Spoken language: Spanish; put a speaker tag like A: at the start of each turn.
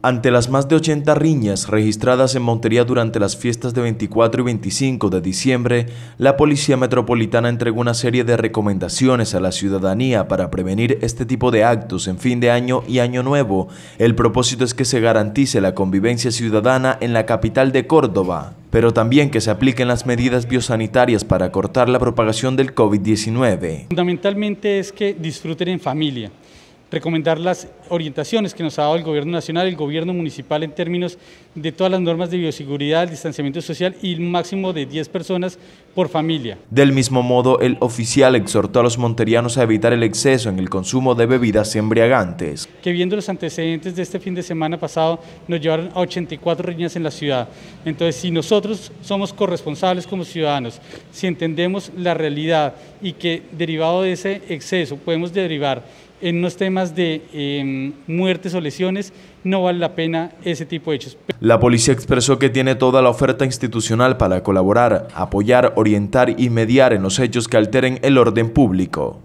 A: Ante las más de 80 riñas registradas en Montería durante las fiestas de 24 y 25 de diciembre, la Policía Metropolitana entregó una serie de recomendaciones a la ciudadanía para prevenir este tipo de actos en fin de año y año nuevo. El propósito es que se garantice la convivencia ciudadana en la capital de Córdoba, pero también que se apliquen las medidas biosanitarias para cortar la propagación del COVID-19.
B: Fundamentalmente es que disfruten en familia recomendar las orientaciones que nos ha dado el gobierno nacional, y el gobierno municipal en términos de todas las normas de bioseguridad, el distanciamiento social y el máximo de 10 personas por familia.
A: Del mismo modo, el oficial exhortó a los monterianos a evitar el exceso en el consumo de bebidas embriagantes.
B: Que viendo los antecedentes de este fin de semana pasado nos llevaron a 84 riñas en la ciudad. Entonces, si nosotros somos corresponsables como ciudadanos, si entendemos la realidad y que derivado de ese exceso podemos derivar en unos temas de em, muertes o lesiones, no vale la pena ese tipo de hechos.
A: La policía expresó que tiene toda la oferta institucional para colaborar, apoyar, orientar y mediar en los hechos que alteren el orden público.